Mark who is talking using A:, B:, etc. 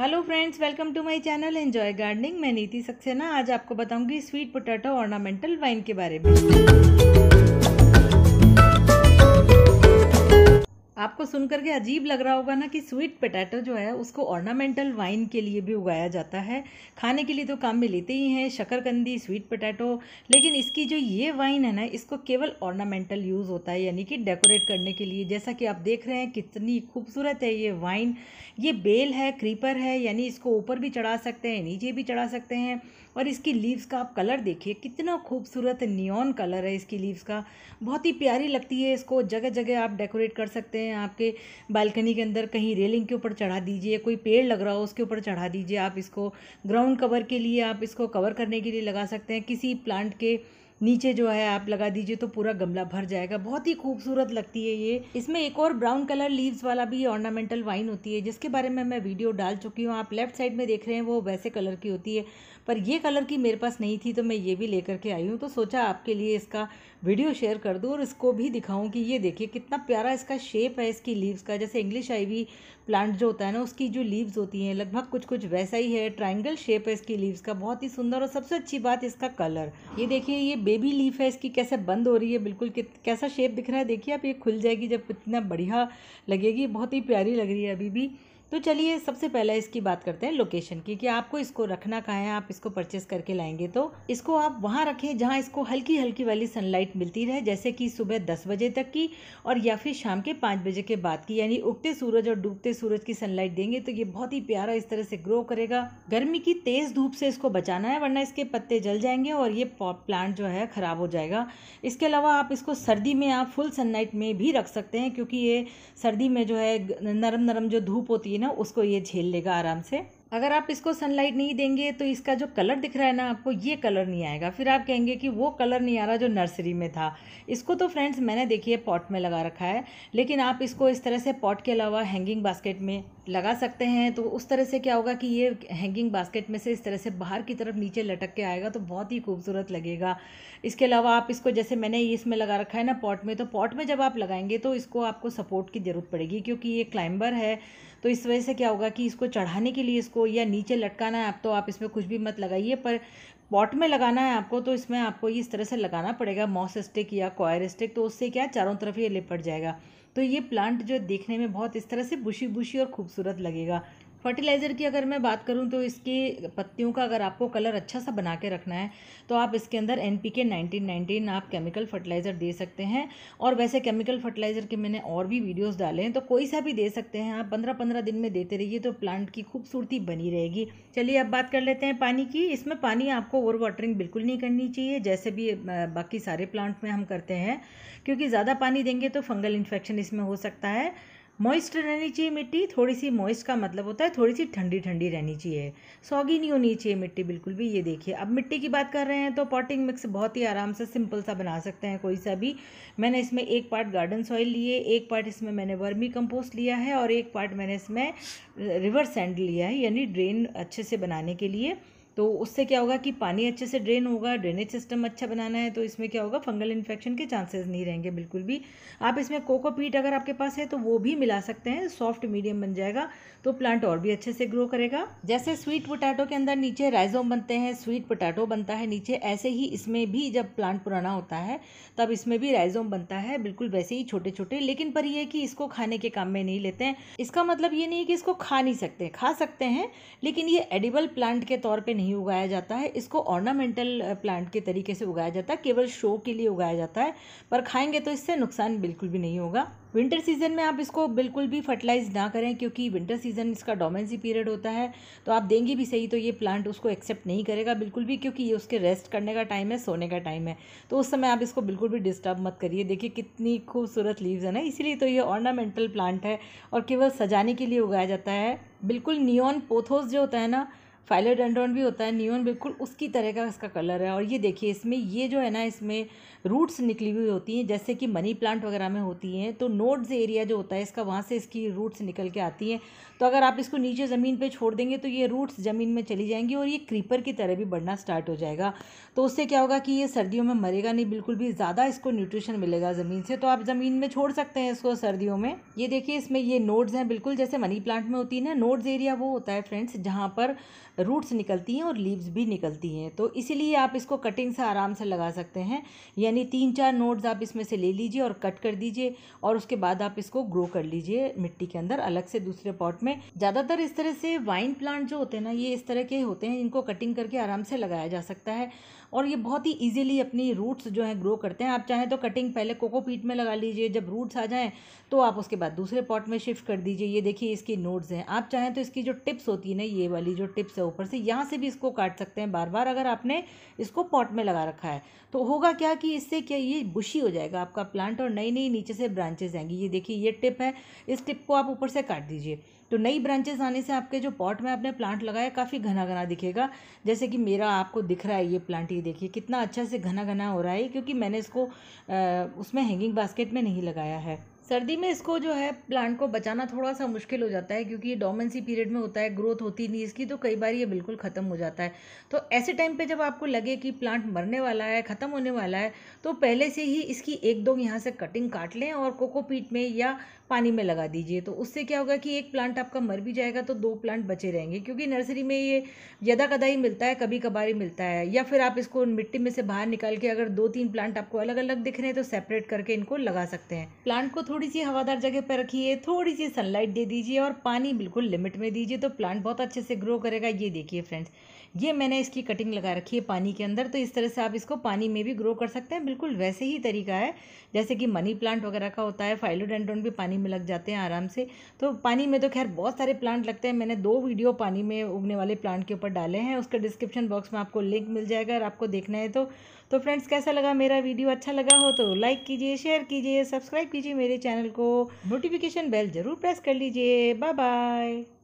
A: hello friends welcome to my channel enjoy gardening मैं नीति सक्सेना आज आपको बताऊंगी स्वीट पोटैटो ऑर्नामेंटल वाइन के बारे में आपको सुन करके अजीब लग रहा होगा ना कि स्वीट पटेटो जो है उसको ऑर्नामेंटल वाइन के लिए भी उगाया जाता है खाने के लिए तो काम में लेते ही हैं शकरकंदी स्वीट पटेटो लेकिन इसकी जो ये वाइन है ना इसको केवल ऑर्नामेंटल यूज़ होता है यानी कि डेकोरेट करने के लिए जैसा कि आप देख रहे हैं कितनी खूबसूरत है ये वाइन ये बेल है क्रीपर है यानी इसको ऊपर भी चढ़ा सकते हैं नीचे भी चढ़ा सकते हैं और इसकी लीव्स का आप कलर देखिए कितना खूबसूरत नियॉन कलर है इसकी लीव्स का बहुत ही प्यारी लगती है इसको जगह जगह आप डेकोरेट कर सकते हैं आपके बालकनी के अंदर कहीं रेलिंग के ऊपर चढ़ा दीजिए कोई पेड़ लग रहा हो उसके ऊपर चढ़ा दीजिए आप इसको ग्राउंड कवर के लिए आप इसको कवर करने के लिए लगा सकते हैं किसी प्लांट के नीचे जो है आप लगा दीजिए तो पूरा गमला भर जाएगा बहुत ही खूबसूरत लगती है ये इसमें एक और ब्राउन कलर लीव्स वाला भी ऑर्नामेंटल वाइन होती है जिसके बारे में मैं वीडियो डाल चुकी हूँ आप लेफ्ट साइड में देख रहे हैं वो वैसे कलर की होती है पर ये कलर की मेरे पास नहीं थी तो मैं ये भी लेकर के आई हूँ तो सोचा आपके लिए इसका वीडियो शेयर कर दूँ और इसको भी दिखाऊँ कि ये देखिए कितना प्यारा इसका शेप है इसकी लीव्स का जैसे इंग्लिश आईवी प्लांट जो होता है ना उसकी जो लीव्स होती हैं लगभग कुछ कुछ वैसा ही है ट्राइंगल शेप है इसकी लीव्स का बहुत ही सुंदर और सबसे अच्छी बात इसका कलर ये देखिए ये बेबी लीफ है इसकी कैसे बंद हो रही है बिल्कुल कैसा शेप दिख रहा है देखिए आप ये खुल जाएगी जब कितना बढ़िया लगेगी बहुत ही प्यारी लग रही है अभी भी तो चलिए सबसे पहले इसकी बात करते हैं लोकेशन की कि आपको इसको रखना कहाँ है आप इसको परचेस करके लाएंगे तो इसको आप वहाँ रखें जहाँ इसको हल्की हल्की वाली सनलाइट मिलती रहे जैसे कि सुबह दस बजे तक की और या फिर शाम के पाँच बजे के बाद की यानी उगते सूरज और डूबते सूरज की सनलाइट देंगे तो ये बहुत ही प्यारा इस तरह से ग्रो करेगा गर्मी की तेज़ धूप से इसको बचाना है वरना इसके पत्ते जल जाएंगे और ये प्लांट जो है ख़राब हो जाएगा इसके अलावा आप इसको सर्दी में आप फुल सनलाइट में भी रख सकते हैं क्योंकि ये सर्दी में जो है नरम नरम जो धूप होती है ना उसको ये झेल लेगा आराम से अगर आप इसको सनलाइट नहीं देंगे तो इसका जो कलर दिख रहा है ना आपको ये कलर नहीं आएगा फिर आप कहेंगे कि वो कलर नहीं आ रहा जो नर्सरी में था इसको तो फ्रेंड्स मैंने देखिए पॉट में लगा रखा है लेकिन आप इसको इस तरह से पॉट के अलावा हैंगिंग बास्केट में लगा सकते हैं तो उस तरह से क्या होगा कि ये हैंगिंग बास्केट में से इस तरह से बाहर की तरफ नीचे लटक के आएगा तो बहुत ही खूबसूरत लगेगा इसके अलावा आप इसको जैसे मैंने इसमें लगा रखा है ना पॉट में तो पॉट में जब आप लगाएंगे तो इसको आपको सपोर्ट की ज़रूरत पड़ेगी क्योंकि ये क्लाइंबर है तो इस वजह से क्या होगा कि इसको चढ़ाने के लिए इसको इसको या नीचे लटकाना है आप तो आप इसमें कुछ भी मत लगाइए पर पॉट में लगाना है आपको तो इसमें आपको इस तरह से लगाना पड़ेगा मॉस स्टिक या कॉयर स्टिक तो उससे क्या चारों तरफ ये लिपट जाएगा तो ये प्लांट जो देखने में बहुत इस तरह से बुशी बुशी और खूबसूरत लगेगा फर्टिलाइज़र की अगर मैं बात करूं तो इसकी पत्तियों का अगर आपको कलर अच्छा सा बना के रखना है तो आप इसके अंदर N P K nineteen nineteen आप केमिकल फर्टिलाइज़र दे सकते हैं और वैसे केमिकल फर्टिलाइज़र के मैंने और भी वीडियोस डाले हैं तो कोई सा भी दे सकते हैं आप पंद्रह पंद्रह दिन में देते रहिए तो प्लांट की खूबसूरती बनी रहेगी चलिए अब बात कर लेते हैं पानी की इसमें पानी आपको ओवर वाटरिंग बिल्कुल नहीं करनी चाहिए जैसे भी बाकी सारे प्लांट में हम करते हैं क्योंकि ज़्यादा पानी देंगे तो फंगल इन्फेक्शन इसमें हो सकता है मॉइस्ट रहनी चाहिए मिट्टी थोड़ी सी मॉइस्ट का मतलब होता है थोड़ी सी ठंडी ठंडी रहनी चाहिए सौगी नहीं होनी चाहिए मिट्टी बिल्कुल भी ये देखिए अब मिट्टी की बात कर रहे हैं तो पॉटिंग मिक्स बहुत ही आराम से सिंपल सा बना सकते हैं कोई सा भी मैंने इसमें एक पार्ट गार्डन सॉइल लिए एक पार्ट इसमें मैंने वर्मी कंपोस्ट लिया है और एक पार्ट मैंने इसमें रिवर uh, सैंड लिया है यानी ड्रेन अच्छे से बनाने के लिए तो उससे क्या होगा कि पानी अच्छे से ड्रेन होगा ड्रेनेज सिस्टम अच्छा बनाना है तो इसमें क्या होगा फंगल इन्फेक्शन के चांसेस नहीं रहेंगे बिल्कुल भी आप इसमें कोकोपीट अगर आपके पास है तो वो भी मिला सकते हैं सॉफ्ट मीडियम बन जाएगा तो प्लांट और भी अच्छे से ग्रो करेगा जैसे स्वीट पोटैटो के अंदर नीचे राइजोम बनते हैं स्वीट पोटैटो बनता है नीचे ऐसे ही इसमें भी जब प्लांट पुराना होता है तब इसमें भी राइजोम बनता है बिल्कुल वैसे ही छोटे छोटे लेकिन पर यह कि इसको खाने के काम में नहीं लेते हैं इसका मतलब ये नहीं है कि इसको खा नहीं सकते खा सकते हैं लेकिन ये एडिबल प्लांट के तौर पर नहीं नहीं उगाया जाता है इसको ऑर्नामेंटल प्लांट के तरीके से उगाया जाता है केवल शो के लिए उगाया जाता है पर खाएंगे तो इससे नुकसान बिल्कुल भी नहीं होगा विंटर सीजन में आप इसको बिल्कुल भी फर्टिलाइज ना करें क्योंकि विंटर सीजन इसका डोमेंसी पीरियड होता है तो आप देंगे भी सही तो ये प्लांट उसको एक्सेप्ट नहीं करेगा बिल्कुल भी क्योंकि ये उसके रेस्ट करने का टाइम है सोने का टाइम है तो उस समय आप इसको बिल्कुल भी डिस्टर्ब मत करिए देखिए कितनी खूबसूरत लीव्स है ना इसीलिए तो ये ऑर्नामेंटल प्लांट है और केवल सजाने के लिए उगाया जाता है बिल्कुल नियॉन पोथोस जो होता है ना फाइलोडेंड्रॉन भी होता है नियोन बिल्कुल उसकी तरह का इसका कलर है और ये देखिए इसमें ये जो है ना इसमें रूट्स निकली हुई होती हैं जैसे कि मनी प्लांट वगैरह में होती हैं तो नोड्स एरिया जो होता है इसका वहाँ से इसकी रूट्स निकल के आती हैं तो अगर आप इसको नीचे ज़मीन पर छोड़ देंगे तो ये रूट्स ज़मीन में चली जाएंगी और ये क्रीपर की तरह भी बढ़ना स्टार्ट हो जाएगा तो उससे क्या होगा कि ये सर्दियों में मरेगा नहीं बिल्कुल भी ज़्यादा इसको न्यूट्रिशन मिलेगा ज़मीन से तो आप ज़मीन में छोड़ सकते हैं इसको सर्दियों में ये देखिए इसमें ये नोड्स हैं बिल्कुल जैसे मनी प्लांट में होती है ना नोड्स एरिया वो होता है फ्रेंड्स जहाँ पर रूट्स निकलती हैं और लीव्स भी निकलती हैं तो इसीलिए आप इसको कटिंग से आराम से लगा सकते हैं यानी तीन चार नोड्स आप इसमें से ले लीजिए और कट कर दीजिए और उसके बाद आप इसको ग्रो कर लीजिए मिट्टी के अंदर अलग से दूसरे पॉट में ज़्यादातर इस तरह से वाइन प्लांट जो होते हैं ना ये इस तरह के होते हैं इनको कटिंग करके आराम से लगाया जा सकता है और ये बहुत ही ईजिली अपनी रूट्स जो हैं ग्रो करते हैं आप चाहें तो कटिंग पहले कोकोपीट में लगा लीजिए जब रूट्स आ जाएँ तो आप उसके बाद दूसरे पॉट में शिफ्ट कर दीजिए ये देखिए इसकी नोट्स हैं आप चाहें तो इसकी जो टिप्स होती है ना ये वाली जो टिप्स है ऊपर से यहाँ से भी इसको काट सकते हैं बार बार अगर आपने इसको पॉट में लगा रखा है तो होगा क्या कि इससे क्या ये बुशी हो जाएगा आपका प्लांट और नई नई नीचे से ब्रांचेज आएंगी ये देखिए ये टिप है इस टिप को आप ऊपर से काट दीजिए तो नई ब्रांचेज आने से आपके जो पॉट में आपने प्लांट लगाया काफ़ी घना घना दिखेगा जैसे कि मेरा आपको दिख रहा है ये प्लांट ये देखिए कितना अच्छा से घना घना हो रहा है क्योंकि मैंने इसको उसमें हैंगिंग बास्केट में नहीं लगाया है सर्दी में इसको जो है प्लांट को बचाना थोड़ा सा मुश्किल हो जाता है क्योंकि ये डोमेंसी पीरियड में होता है ग्रोथ होती नहीं इसकी तो कई बार ये बिल्कुल ख़त्म हो जाता है तो ऐसे टाइम पे जब आपको लगे कि प्लांट मरने वाला है ख़त्म होने वाला है तो पहले से ही इसकी एक दो यहाँ से कटिंग काट लें और कोकोपीट में या पानी में लगा दीजिए तो उससे क्या होगा कि एक प्लांट आपका मर भी जाएगा तो दो प्लांट बचे रहेंगे क्योंकि नर्सरी में ये ज़्यादा कदा ही मिलता है कभी कभार ही मिलता है या फिर आप इसको मिट्टी में से बाहर निकाल के अगर दो तीन प्लांट आपको अलग अलग दिख रहे हैं तो सेपरेट करके इनको लगा सकते हैं प्लांट को थोड़ा थोड़ी सी हवादार जगह पर रखिए थोड़ी सी सनलाइट दे दीजिए और पानी बिल्कुल लिमिट में दीजिए तो प्लांट बहुत अच्छे से ग्रो करेगा ये देखिए फ्रेंड्स ये मैंने इसकी कटिंग लगा रखी है पानी के अंदर तो इस तरह से आप इसको पानी में भी ग्रो कर सकते हैं बिल्कुल वैसे ही तरीका है जैसे कि मनी प्लांट वगैरह का होता है फाइलोडेंड्रोन भी पानी में लग जाते हैं आराम से तो पानी में तो खैर बहुत सारे प्लांट लगते हैं मैंने दो वीडियो पानी में उगने वाले प्लांट के ऊपर डाले हैं उसके डिस्क्रिप्शन बॉक्स में आपको लिंक मिल जाएगा अगर आपको देखना है तो तो फ्रेंड्स कैसा लगा मेरा वीडियो अच्छा लगा हो तो लाइक कीजिए शेयर कीजिए सब्सक्राइब कीजिए मेरे चैनल को नोटिफिकेशन बेल ज़रूर प्रेस कर लीजिए बाय बाय